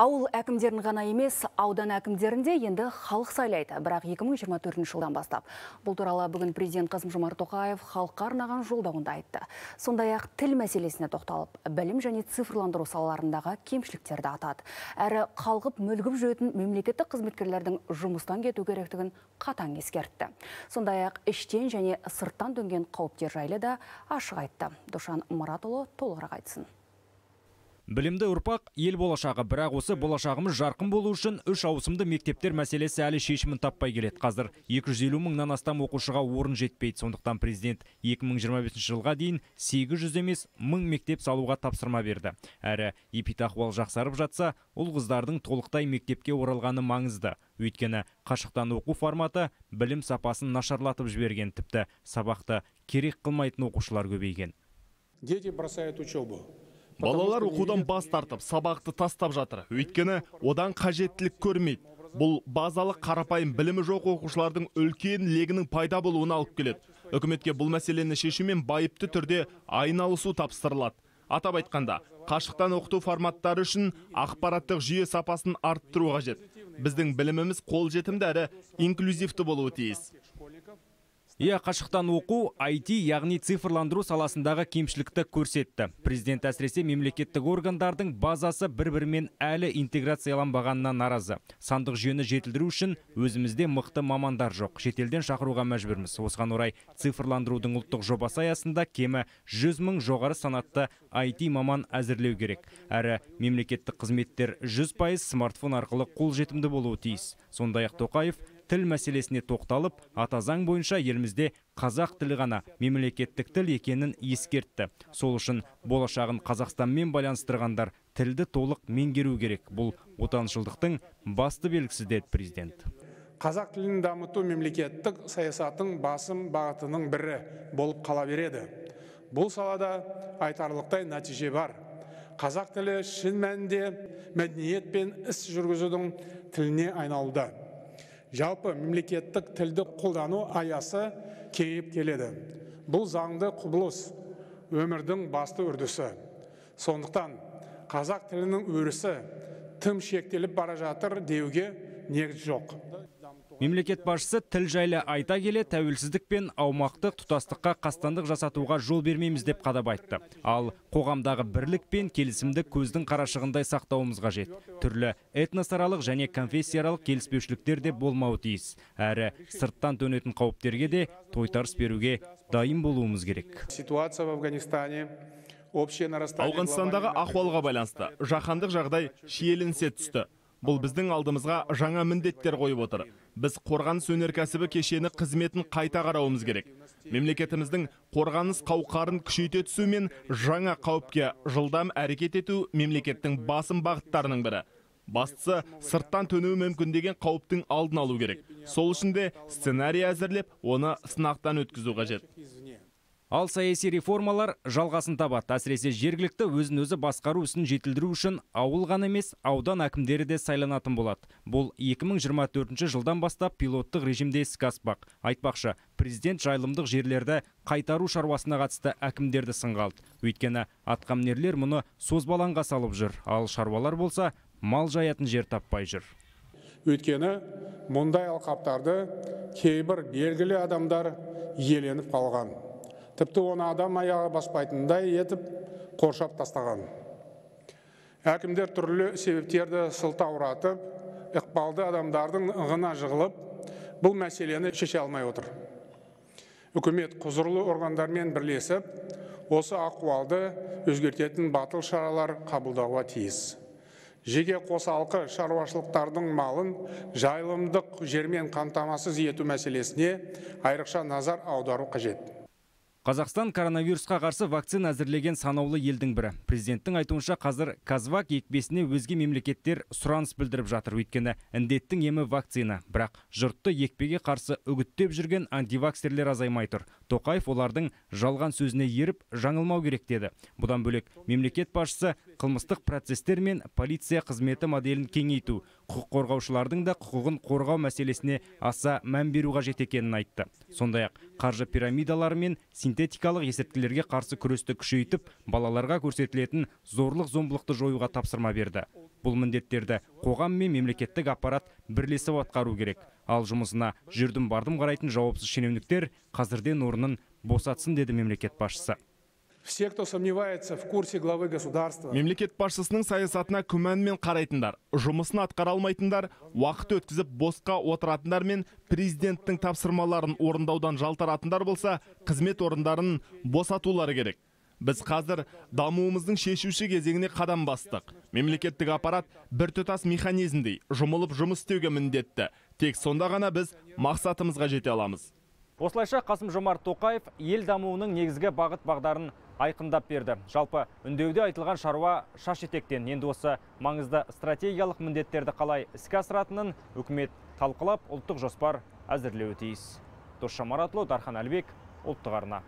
Ауыл әкімдерін ғана емес, аудан әкімдерінде енді халық сайлайды, бірақ 2024 жылдан бастап. Бұл туралы бүгін президент Қасым Жомарт Тоқаев халыққа арнаған жолдауында айтты. Сондай-ақ тіл мәселесіне тоқталып, білім және цифрландыру салаларындағы кемшіліктерді атады. Әрі қалғып мүлгіп жүретін мемлекеттік қызметкерлердің жұмыстан кету керектігін қатаң ескертті. Сондай-ақ іштен және сырттан дөнген қауіптер жайлы да ашық айтты. Душан Маратұлы толығырақ айтсын білімді ұрпақ ел болашағы бірақ осы болашағымыз жарқын болу үшін үш ауысымды мектептер мәселесі әлі шешімін таппай келеді қазір 250 мыңнан астам оқушыға орын жетпейді сондықтан президент 2025 жылға дейін 800 емес мың мектеп салуға тапсырма берді әрі эпид жақсарып жатса ұл қыздардың толықтай мектепке оралғаны маңызды өйткені қашықтан оқу форматы білім сапасын нашарлатып жіберген тіпті сабақты керек қылмайтын оқушылар көбейген дети бросают учебу балалар оқудан бас тартып сабақты тастап жатыр өйткені одан қажеттілік көрмейді бұл базалық қарапайым білімі жоқ оқушылардың үлкен легінің пайда болуына алып келеді үкіметке бұл мәселені шешумен байыпты түрде айналысу тапсырылады атап айтқанда қашықтан оқыту форматтары үшін ақпараттық жүйе сапасын арттыру қажет біздің біліміміз қолжетімді әрі инклюзивті болуы тиіс иә қашықтан оқу IT яғни цифрландыру саласындағы кемшілікті көрсетті президент әсіресе мемлекеттік органдардың базасы бір бірімен әлі интеграцияланбағанына наразы сандық жүйені жетілдіру үшін өзімізде мықты мамандар жоқ шетелден шақыруға мәжбүрміз осыған орай цифрландырудың ұлттық жобасы аясында кемі жүз мың жоғары санатты IT маман әзірлеу керек әрі мемлекеттік қызметтер жүз пайыз смартфон арқылы қолжетімді болуы тиіс сондай ақ тоқаев тіл мәселесіне тоқталып ата заң бойынша елімізде қазақ тілі ғана мемлекеттік тіл екенін ескертті сол үшін болашағын қазақстанмен байланыстырғандар тілді толық меңгеру керек бұл отаншылдықтың басты белгісі деді президент қазақ тілін дамыту мемлекеттік саясаттың басым бағытының бірі болып қала береді бұл салада айтарлықтай нәтиже бар қазақ тілі шын мәнінде мәдениет пен іс жүргізудің тіліне айналды жалпы мемлекеттік тілді қолдану аясы кеңейіп келеді бұл заңды құбылыс өмірдің басты үрдісі сондықтан қазақ тілінің өрісі тым шектеліп бара жатыр деуге негіз жоқ мемлекет басшысы тіл жайлы айта келе тәуелсіздік пен аумақтық тұтастыққа қастандық жасатуға жол бермейміз деп қадап айтты ал қоғамдағы бірлік пен келісімді көздің қарашығындай сақтауымыз жет. түрлі этносаралық және конфессияаралық келіспеушіліктер де болмауы тиіс әрі сырттан төнетін қауіптерге де тойтарыс беруге дайын болуымыз керек ситуация в ауғанстандағы ахуалға байланысты жаһандық жағдай шиеленісе түсті бұл біздің алдымызға жаңа міндеттер қойып отыр біз қорғаныс өнеркәсібі кешені қызметін қайта қарауымыз керек мемлекетіміздің қорғаныс қауқарын күшейте түсу мен жаңа қауіпке жылдам әрекет ету мемлекеттің басым бағыттарының бірі бастысы сырттан төнуі мүмкін деген қауіптің алдын алу керек сол үшін де сценарий әзірлеп оны сынақтан өткізу қажет ал саяси реформалар жалғасын табады әсіресе жергілікті өзін өзі басқару ісін жетілдіру үшін ауыл ғана емес аудан әкімдері де сайланатын болады бұл 2024 жылдан бастап пилоттық режимде іске аспақ айтпақшы президент жайылымдық жерлерді қайтару шаруасына қатысты әкімдерді сынға алды өйткені атқамінерлер мұны созбалаңға салып жүр ал шаруалар болса мал жаятын жер таппай жүр өйткені мұндай алқаптарды кейбір белгілі адамдар иеленіп қалған тіпті оны адам аяғы баспайтындай етіп қоршап тастаған әкімдер түрлі себептерді сылтауратып ықпалды адамдардың ығына жығылып бұл мәселені шеше алмай отыр үкімет құзырлы органдармен бірлесіп осы ахуалды өзгертетін батыл шаралар қабылдауға тиіс жеке қосалқы шаруашылықтардың малын жайылымдық жермен қамтамасыз ету мәселесіне айрықша назар аудару қажет Қазақстан коронавирусқа қарсы вакцина әзірлеген санаулы елдің бірі. Президенттің айтуынша қазір Казвак екпесіне өзге мемлекеттер сұраныс білдіріп жатыр өйткені індеттің емі вакцина. Бірақ жұртты екпеге қарсы үгіттеп жүрген антиваксерлер азаймай тұр. Тоқаев олардың жалған сөзіне еріп жаңылмау керек деді. Бұдан бөлек мемлекет басшысы қылмыстық процестер мен полиция қызметі моделін кеңейту құқық қорғаушылардың да құқығын қорғау мәселесіне аса мән беру қажет айтты сондай ақ қаржы пирамидалары мен синтетикалық есірткілерге қарсы күресті күшейтіп балаларға көрсетілетін зорлық зомбылықты жоюға тапсырма берді бұл міндеттерді қоғам мен мемлекеттік аппарат бірлесіп атқару керек ал жұмысына жүрдім бардым қарайтын жауапсыз шенеуніктер қазірден орнын босатсын деді мемлекет басшысы все кто сомневается в курсе главы государства мемлекет басшысының саясатына күмәнмен қарайтындар жұмысын атқаралмайтындар, уақыт өткізіп босқа отыратындар мен президенттің тапсырмаларын орындаудан жалтаратындар болса қызмет орындарын босатулары керек біз қазір дамуымыздың шешуші кезеңіне қадам бастық мемлекеттік аппарат бір тұтас механизмдей жұмылып жұмыс істеуге міндетті тек сонда ғана біз мақсатымызға жете аламыз осылайша қасым жомарт тоқаев ел дамуының негізгі бағыт бағдарын айқындап берді жалпы үндеуде айтылған шаруа шаш етектен енді осы маңызды стратегиялық міндеттерді қалай іске асыратынын үкімет талқылап ұлттық жоспар әзірлеуі тиіс досжан маратұлы дархан әлбек ұлттық арна